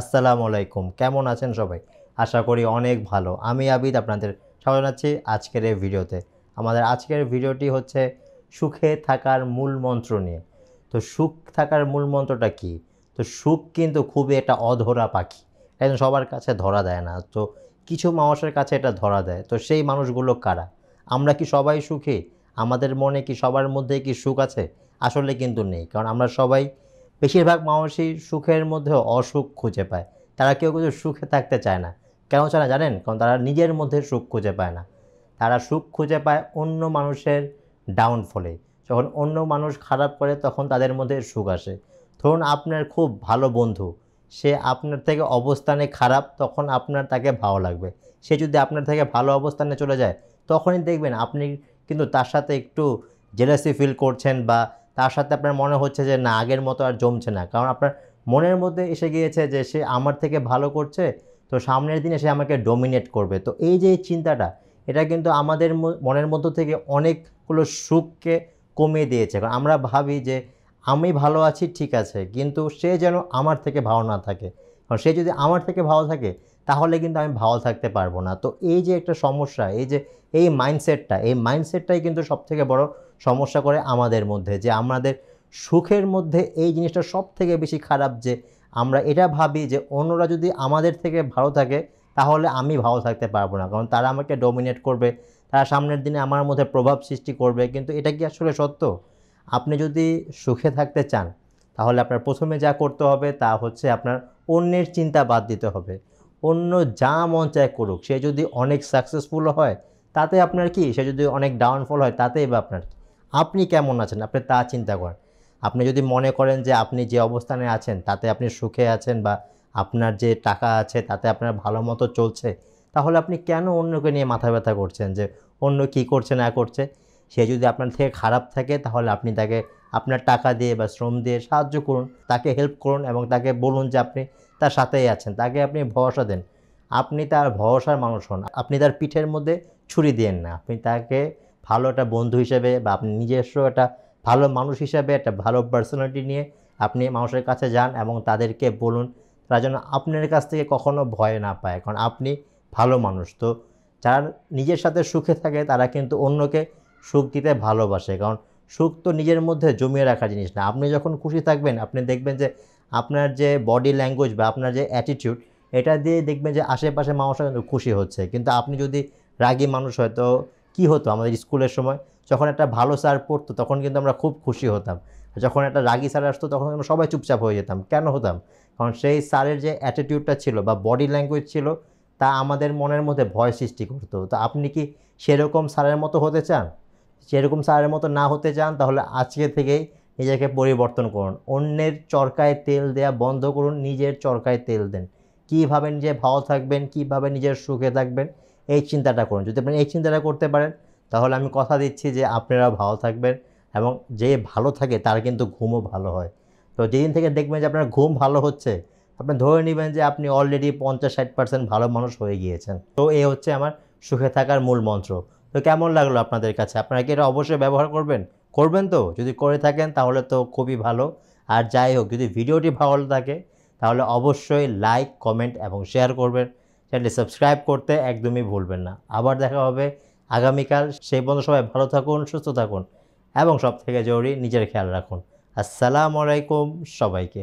আসসালামু আলাইকুম কেমন আছেন সবাই আশা করি অনেক ভালো আমি আবিদ আপনাদের স্বাগত জানাচ্ছি আজকের এই ভিডিওতে আমাদের আজকের ভিডিওটি হচ্ছে সুখে থাকার মূল মন্ত্র নিয়ে তো সুখ থাকার মূল মন্ত্রটা কি তো সুখ কিন্তু খুবই একটা অধরা পাখি একজন সবার কাছে ধরা দেয় না তো কিছু মানুষের কাছে এটা ধরা দেয় তো সেই মানুষগুলো কারা আমরা কি সবাই সুখী আমাদের মনে কি সবার মধ্যে কি সুখ আছে আসলে কিন্তু নেই কারণ আমরা সবাই বেশিরভাগ মানুষই সুখের মধ্যে অসুখ খুঁজে পায় তারা কেউ কিছু সুখে থাকতে চায় না কেন চায় না জানেন কারণ তারা নিজের মধ্যে সুখ খুঁজে পায় না তারা সুখ খুঁজে পায় অন্য মানুষের ডাউনফলে যখন অন্য মানুষ খারাপ করে তখন তাদের মধ্যে সুখ আসে ধরুন আপনার খুব ভালো বন্ধু সে আপনার থেকে অবস্থানে খারাপ তখন আপনার তাকে ভালো লাগবে সে যদি আপনার থেকে ভালো অবস্থানে চলে যায় তখনই দেখবেন আপনি কিন্তু তার সাথে একটু জেলাসি ফিল করছেন বা তার সাথে আপনার মনে হচ্ছে যে না আগের মতো আর জমছে না কারণ আপনার মনের মধ্যে এসে গিয়েছে যে সে আমার থেকে ভালো করছে তো সামনের দিনে সে আমাকে ডোমিনেট করবে তো এই যে চিন্তাটা এটা কিন্তু আমাদের মনের মধ্য থেকে অনেকগুলো সুখকে কমিয়ে দিয়েছে কারণ আমরা ভাবি যে আমি ভালো আছি ঠিক আছে কিন্তু সে যেন আমার থেকে ভালো না থাকে কারণ সে যদি আমার থেকে ভালো থাকে তাহলে কিন্তু আমি ভালো থাকতে পারবো না তো এই যে একটা সমস্যা এই যে এই মাইন্ডসেটটা এই মাইন্ডসেটটাই কিন্তু সবথেকে বড় সমস্যা করে আমাদের মধ্যে যে আমাদের সুখের মধ্যে এই জিনিসটা সব থেকে বেশি খারাপ যে আমরা এটা ভাবি যে অন্যরা যদি আমাদের থেকে ভালো থাকে তাহলে আমি ভালো থাকতে পারবো না কারণ তারা আমাকে ডমিনেট করবে তারা সামনের দিনে আমার মধ্যে প্রভাব সৃষ্টি করবে কিন্তু এটা কি আসলে সত্য আপনি যদি সুখে থাকতে চান তাহলে আপনার প্রথমে যা করতে হবে তা হচ্ছে আপনার অন্যের চিন্তা বাদ দিতে হবে অন্য যা মন চায় করুক সে যদি অনেক সাকসেসফুল হয় তাতে আপনার কি সে যদি অনেক ডাউনফল হয় তাতেই বা আপনার আপনি কেমন আছেন আপনি তা চিন্তা করেন আপনি যদি মনে করেন যে আপনি যে অবস্থানে আছেন তাতে আপনি সুখে আছেন বা আপনার যে টাকা আছে তাতে আপনার ভালো মতো চলছে তাহলে আপনি কেন অন্যকে নিয়ে মাথা ব্যথা করছেন যে অন্য কি করছে না করছে সে যদি আপনার থেকে খারাপ থাকে তাহলে আপনি তাকে আপনার টাকা দিয়ে বা শ্রম দিয়ে সাহায্য করুন তাকে হেল্প করুন এবং তাকে বলুন যে আপনি তার সাথেই আছেন তাকে আপনি ভরসা দেন আপনি তার ভরসার মানুষ হন আপনি তার পিঠের মধ্যে ছুরি দিয়েন না আপনি তাকে ভালো একটা বন্ধু হিসেবে বা আপনি নিজস্ব একটা ভালো মানুষ হিসাবে একটা ভালো পার্সোনালিটি নিয়ে আপনি মানুষের কাছে যান এবং তাদেরকে বলুন তারা যেন আপনার কাছ থেকে কখনো ভয় না পায় কারণ আপনি ভালো মানুষ তো যারা নিজের সাথে সুখে থাকে তারা কিন্তু অন্যকে সুখ দিতে ভালোবাসে কারণ সুখ তো নিজের মধ্যে জমিয়ে রাখা জিনিস না আপনি যখন খুশি থাকবেন আপনি দেখবেন যে আপনার যে বডি ল্যাঙ্গুয়েজ বা আপনার যে অ্যাটিটিউড এটা দিয়ে দেখবেন যে আশেপাশে মানুষরা কিন্তু খুশি হচ্ছে কিন্তু আপনি যদি রাগী মানুষ হয় তো কি হতো আমাদের স্কুলের সময় যখন একটা ভালো স্যার পড়তো তখন কিন্তু আমরা খুব খুশি হতাম যখন একটা রাগি স্যার আসতো তখন আমরা সবাই চুপচাপ হয়ে যেতাম কেন হতাম কারণ সেই স্যারের যে অ্যাটিটিউডটা ছিল বা বডি ল্যাঙ্গুয়েজ ছিল তা আমাদের মনের মধ্যে ভয় সৃষ্টি করতো তো আপনি কি সেরকম স্যারের মতো হতে চান সেরকম স্যারের মতো না হতে চান তাহলে আজকে থেকেই নিজেকে পরিবর্তন করুন অন্যের চরকায় তেল দেয়া বন্ধ করুন নিজের চরকায় তেল দেন কীভাবে নিজে ভালো থাকবেন কীভাবে নিজের সুখে থাকবেন এই চিন্তাটা করুন যদি আপনি এই চিন্তাটা করতে পারেন তাহলে আমি কথা দিচ্ছি যে আপনারা ভালো থাকবেন এবং যে ভালো থাকে তার কিন্তু ঘুমও ভালো হয় তো যেদিন থেকে দেখবেন যে আপনার ঘুম ভালো হচ্ছে আপনি ধরে নেবেন যে আপনি অলরেডি পঞ্চাশ ষাট পার্সেন্ট ভালো মানুষ হয়ে গিয়েছেন তো এ হচ্ছে আমার সুখে থাকার মূল মন্ত্র তো কেমন লাগলো আপনাদের কাছে আপনারা কি এটা অবশ্যই ব্যবহার করবেন করবেন তো যদি করে থাকেন তাহলে তো খুবই ভালো আর যাই হোক যদি ভিডিওটি ভালো থাকে তাহলে অবশ্যই লাইক কমেন্ট এবং শেয়ার করবেন চ্যানেলটি সাবস্ক্রাইব করতে একদমই ভুলবেন না আবার দেখা হবে আগামীকাল সেই পর্যন্ত সবাই ভালো থাকুন সুস্থ থাকুন এবং সব থেকে জরুরি নিজের খেয়াল রাখুন আসসালামু আলাইকুম সবাইকে